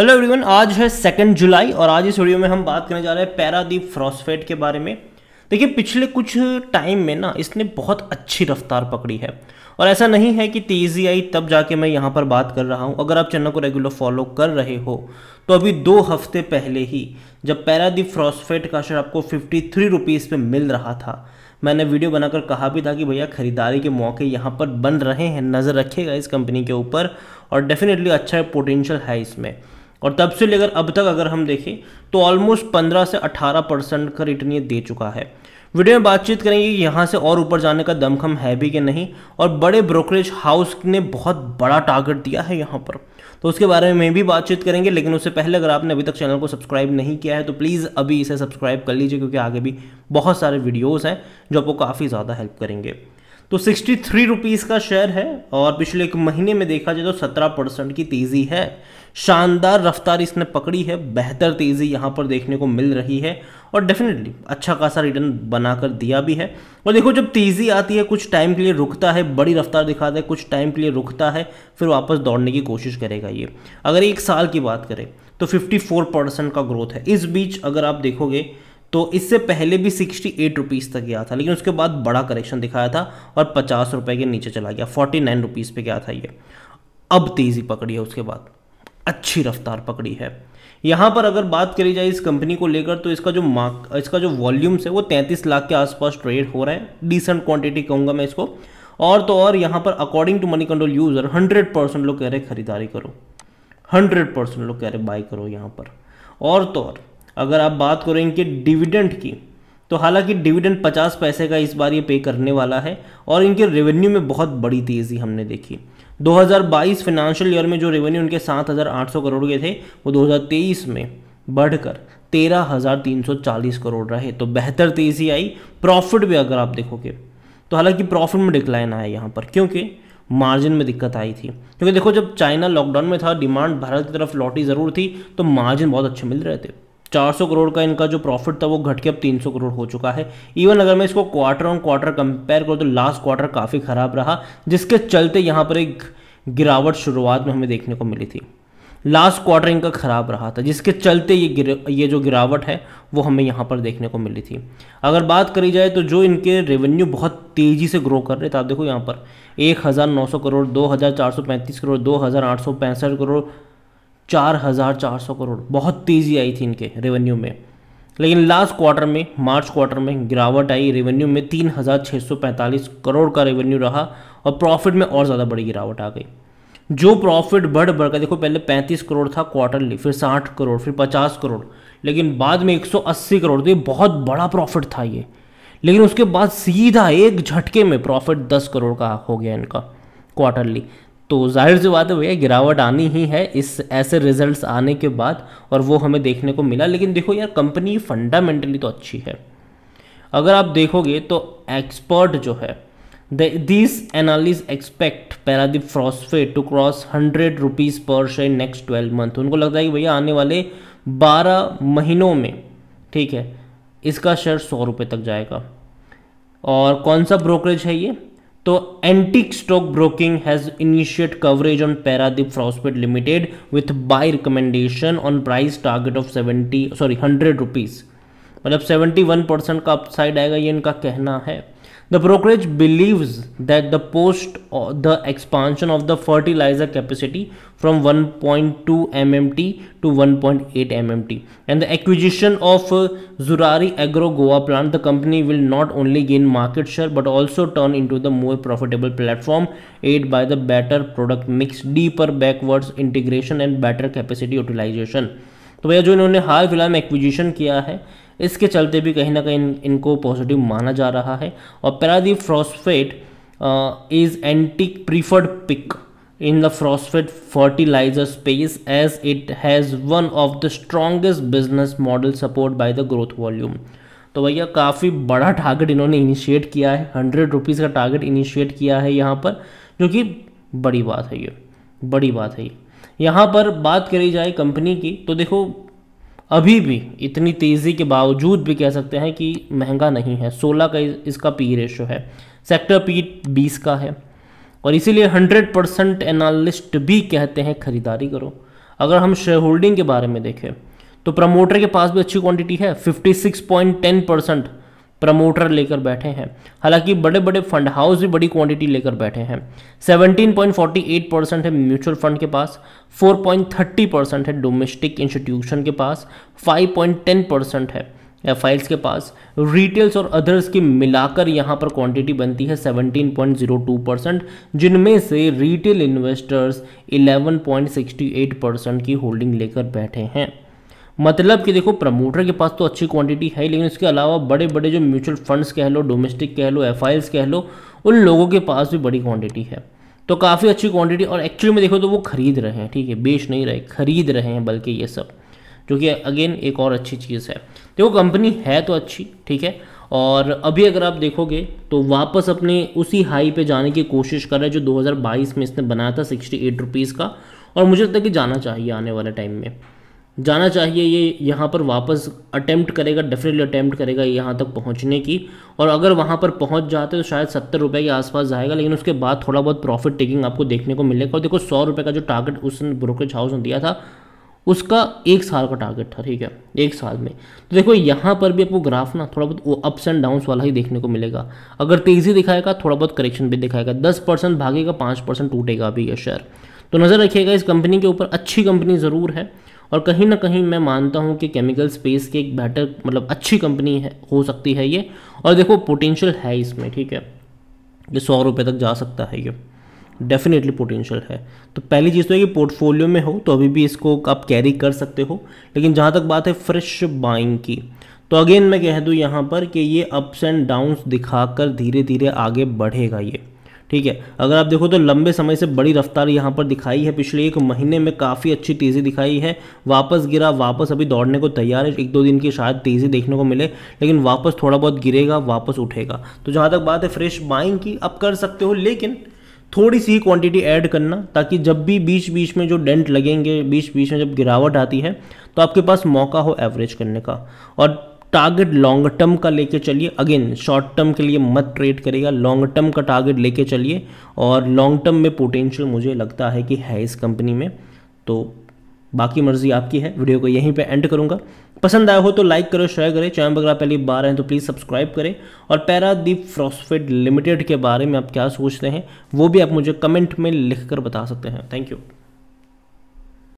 Hello everyone आज है second जुलाई और आज इस वीडियो में हम बात करने जा रहे हैं पैरादीप फ्रॉस्फेट के बारे में देखिए पिछले कुछ टाइम में ना इसने बहुत अच्छी रफ्तार पकड़ी है और ऐसा नहीं है कि तेज़ी आई तब जाके मैं यहाँ पर बात कर रहा हूँ अगर आप चैनल को रेगुलर फॉलो कर रहे हो तो अभी दो हफ्ते पहले ही जब पैरादीप फ्रॉस्फेट का शेयर आपको फिफ्टी थ्री रुपीज़ पर मिल रहा था मैंने वीडियो बनाकर कहा भी था कि भैया खरीदारी के मौके यहाँ पर बन रहे हैं नज़र रखेगा इस कंपनी के ऊपर और डेफिनेटली अच्छा पोटेंशियल है इसमें और तब से लेकर अब तक अगर हम देखें तो ऑलमोस्ट 15 से 18 परसेंट का रिटर्न ये दे चुका है वीडियो में बातचीत करेंगे यहाँ से और ऊपर जाने का दमखम है भी कि नहीं और बड़े ब्रोकरेज हाउस ने बहुत बड़ा टारगेट दिया है यहाँ पर तो उसके बारे में भी बातचीत करेंगे लेकिन उससे पहले अगर आपने अभी तक चैनल को सब्सक्राइब नहीं किया है तो प्लीज़ अभी इसे सब्सक्राइब कर लीजिए क्योंकि आगे भी बहुत सारे वीडियोज़ हैं जो आपको काफ़ी ज़्यादा हेल्प करेंगे तो सिक्सटी थ्री रुपीज़ का शेयर है और पिछले एक महीने में देखा जाए तो सत्रह परसेंट की तेज़ी है शानदार रफ्तार इसने पकड़ी है बेहतर तेज़ी यहाँ पर देखने को मिल रही है और डेफिनेटली अच्छा खासा रिटर्न बनाकर दिया भी है और देखो जब तेज़ी आती है कुछ टाइम के लिए रुकता है बड़ी रफ्तार दिखाता है कुछ टाइम के लिए रुकता है फिर वापस दौड़ने की कोशिश करेगा ये अगर एक साल की बात करें तो 54 परसेंट का ग्रोथ है इस बीच अगर आप देखोगे तो इससे पहले भी सिक्सटी एट रुपीज़ तक गया था लेकिन उसके बाद बड़ा करेक्शन दिखाया था और पचास रुपये के नीचे चला गया फोर्टी नाइन रुपीज़ पर गया था ये अब तेज़ी पकड़ी है उसके बाद अच्छी रफ्तार पकड़ी है यहाँ पर अगर बात करी जाए इस कंपनी को लेकर तो इसका जो मार्क इसका जो वॉल्यूम्स है वो तैंतीस लाख के आसपास ट्रेड हो रहे हैं डिसेंट क्वांटिटी कहूँगा मैं इसको और तो और यहाँ पर according to Moneycontrol user hundred percent लोग कह रहे खरीदारी करो हंड्रेड परसेंट लोग कह रहे बाई करो यहाँ पर और तो और अगर आप बात करें इनके डिविडेंड की तो हालांकि डिविडेंड पचास पैसे का इस बार ये पे करने वाला है और इनके रेवेन्यू में बहुत बड़ी तेज़ी हमने देखी 2022 फाइनेंशियल ईयर में जो रेवेन्यू उनके 7,800 करोड़ के थे वो 2023 में बढ़कर 13,340 करोड़ रहे तो बेहतर तेज़ी आई प्रॉफिट भी अगर आप देखोगे तो हालांकि प्रॉफिट में डिक्लाइन आया यहाँ पर क्योंकि मार्जिन में दिक्कत आई थी क्योंकि देखो जब चाइना लॉकडाउन में था डिमांड भारत की तरफ लौटी ज़रूर थी तो मार्जिन बहुत अच्छे मिल रहे थे 400 करोड़ का इनका जो प्रॉफिट था वो घट के अब 300 करोड़ हो चुका है इवन अगर मैं इसको क्वार्टर ऑन क्वार्टर कंपेयर करूँ तो लास्ट क्वार्टर काफ़ी ख़राब रहा जिसके चलते यहाँ पर एक गिरावट शुरुआत में हमें देखने को मिली थी लास्ट क्वार्टर इनका ख़राब रहा था जिसके चलते ये गिर ये जो गिरावट है वो हमें यहाँ पर देखने को मिली थी अगर बात करी जाए तो जो इनके रेवेन्यू बहुत तेज़ी से ग्रो कर रहे थे आप देखो यहाँ पर एक हज़ार नौ सौ करोड़ दो हज़ार चार सौ पैंतीस करोड़ दो हज़ार आठ सौ पैंसठ करोड़ चार हज़ार चार सौ करोड़ बहुत तेज़ी आई थी इनके रेवेन्यू में लेकिन लास्ट क्वार्टर में मार्च क्वार्टर में गिरावट आई रेवेन्यू में तीन हज़ार छः सौ पैंतालीस करोड़ का रेवेन्यू रहा और प्रॉफिट में और ज़्यादा बड़ी गिरावट आ गई जो प्रॉफिट बढ़ बढ़ कर देखो पहले पैंतीस करोड़ था क्वार्टरली फिर साठ करोड़ फिर पचास करोड़ लेकिन बाद में एक सौ अस्सी करोड़ तो ये बहुत बड़ा प्रॉफिट था ये लेकिन उसके बाद सीधा एक झटके में प्रॉफिट दस करोड़ का हो गया इनका क्वार्टरली तो जाहिर सी बात है भैया गिरावट आनी ही है इस ऐसे रिजल्ट्स आने के बाद और वो हमें देखने को मिला लेकिन देखो यार कंपनी फंडामेंटली तो अच्छी है अगर आप देखोगे तो एक्सपर्ट जो है एनालिस एक्सपेक्ट पैरा दि फ्रॉसफे to cross hundred rupees per share next twelve month उनको लगता है कि भैया आने वाले बारह महीनों में ठीक है इसका शेयर सौ रुपये तक जाएगा और कौन सा ब्रोकरेज है ये So Antique Stock Broking has initiated coverage on Paradeep Frostbite Limited with buy recommendation on price target of 70 sorry 100 rupees. मतलब वन परसेंट का अपसाइड आएगा ये इनका कहना है the brokerage believes that the post the expansion of the fertiliser capacity from 1.2 point two M M T to one point eight M M T and the acquisition of Zuari Agro Goa plant the company will not only gain market share but also turn into the more profitable platform aided by the better product mix deeper backwards integration and better capacity utilisation तो भैया जो इन्होंने हाल फिलहाल में acquisition किया है इसके चलते भी कहीं ना कहीं इनको पॉजिटिव माना जा रहा है और Paradeep phosphates is anti preferred pick in the phosphate fertiliser space as it has one of the strongest business model support by the growth volume तो भैया काफ़ी बड़ा टारगेट इन्होंने इनिशिएट किया है हंड्रेड रुपीज़ का टारगेट इनिशिएट किया है यहाँ पर जो कि बड़ी बात है ये बड़ी बात है ये यहाँ पर बात करी जाए कंपनी की तो देखो अभी भी इतनी तेज़ी के बावजूद भी कह सकते हैं कि महंगा नहीं है 16 का इसका पी रेशो है सेक्टर पी 20 का है और इसीलिए 100 परसेंट एनालिस्ट भी कहते हैं खरीदारी करो अगर हम शेयर होल्डिंग के बारे में देखें तो प्रमोटर के पास भी अच्छी क्वांटिटी है 56.10 परसेंट प्रमोटर लेकर बैठे हैं हालांकि बड़े बड़े फंड हाउस भी बड़ी क्वांटिटी लेकर बैठे हैं 17.48 परसेंट है म्यूचुअल फंड के पास 4.30 परसेंट है डोमेस्टिक इंस्टीट्यूशन के पास 5.10 परसेंट है एफ के पास रिटेल्स और अदर्स की मिलाकर यहाँ पर क्वांटिटी बनती है 17.02 परसेंट जिनमें से रिटेल इन्वेस्टर्स 11.68 परसेंट की होल्डिंग लेकर बैठे हैं मतलब कि देखो प्रमोटर के पास तो अच्छी क्वांटिटी है लेकिन इसके अलावा बड़े बड़े जो म्यूचुअल फंड्स कह लो डोमेस्टिक कह लो एफ कह लो उन लोगों के पास भी बड़ी क्वांटिटी है तो काफ़ी अच्छी क्वांटिटी और एक्चुअली में देखो तो वो खरीद रहे हैं ठीक है बेच नहीं रहे खरीद रहे हैं बल्कि ये सब जो कि अगेन एक और अच्छी चीज़ है देखो कंपनी है तो अच्छी ठीक है और अभी अगर आप देखोगे तो वापस अपने उसी हाई पे जाने की कोशिश कर रहे हैं जो 2022 में इसने बनाया था सिक्सटी एट रुपीज़ का और मुझे लगता है कि जाना चाहिए आने वाले टाइम में जाना चाहिए ये यहाँ पर वापस अटैम्प्ट करेगा डेफिनेटली अटैम्प्ट करेगा यहाँ तक पहुँचने की और अगर वहाँ पर पहुँच जाते तो शायद सत्तर रुपये के आसपास जाएगा लेकिन उसके बाद थोड़ा बहुत प्रॉफिट टेकिंग आपको देखने को मिलेगा और देखो सौ रुपये का जो टारगेट उस ब्रोकरेज हाउस ने दिया था उसका एक साल का टारगेट था ठीक है एक साल में तो देखो यहाँ पर भी आपको ग्राफ ना थोड़ा बहुत अप्स एंड डाउन्स वाला ही देखने को मिलेगा अगर तेज़ी दिखाएगा थोड़ा बहुत करेक्शन भी दिखाएगा दस परसेंट भागेगा पाँच परसेंट टूटेगा अभी यह शेयर तो नज़र रखिएगा इस कंपनी के ऊपर अच्छी कंपनी ज़रूर है और कहीं ना कहीं मैं मानता हूँ कि केमिकल स्पेस की एक बेटर मतलब अच्छी कंपनी है हो सकती है ये और देखो पोटेंशियल है इसमें ठीक है ये सौ रुपये तक जा सकता है ये डेफिनेटली पोटेंशियल है तो पहली चीज़ तो है कि पोर्टफोलियो में हो तो अभी भी इसको आप कैरी कर सकते हो लेकिन जहाँ तक बात है फ्रेश बाइंग की तो अगेन मैं कह दूँ यहाँ पर कि ये अप्स एंड डाउन्स दिखाकर धीरे धीरे आगे बढ़ेगा ये ठीक है अगर आप देखो तो लंबे समय से बड़ी रफ्तार यहाँ पर दिखाई है पिछले एक महीने में काफ़ी अच्छी तेज़ी दिखाई है वापस गिरा वापस अभी दौड़ने को तैयार है एक दो दिन की शायद तेज़ी देखने को मिले लेकिन वापस थोड़ा बहुत गिरेगा वापस उठेगा तो जहाँ तक बात है फ्रेश बाइंग की आप कर सकते हो लेकिन थोड़ी सी क्वांटिटी ऐड करना ताकि जब भी बीच बीच में जो डेंट लगेंगे बीच बीच में जब गिरावट आती है तो आपके पास मौका हो एवरेज करने का और टारगेट लॉन्ग टर्म का लेके चलिए अगेन शॉर्ट टर्म के लिए मत ट्रेड करेगा लॉन्ग टर्म का टारगेट लेके चलिए और लॉन्ग टर्म में पोटेंशियल मुझे लगता है कि है इस कंपनी में तो बाकी मर्जी आपकी है वीडियो को यहीं पे एंड करूंगा पसंद आया हो तो लाइक करो शेयर करें चैनल पर अगर आप पहली बार हैं तो प्लीज़ सब्सक्राइब करें और पैरादीप फ्रॉस्फेड लिमिटेड के बारे में आप क्या सोचते हैं वो भी आप मुझे कमेंट में लिख कर बता सकते हैं थैंक यू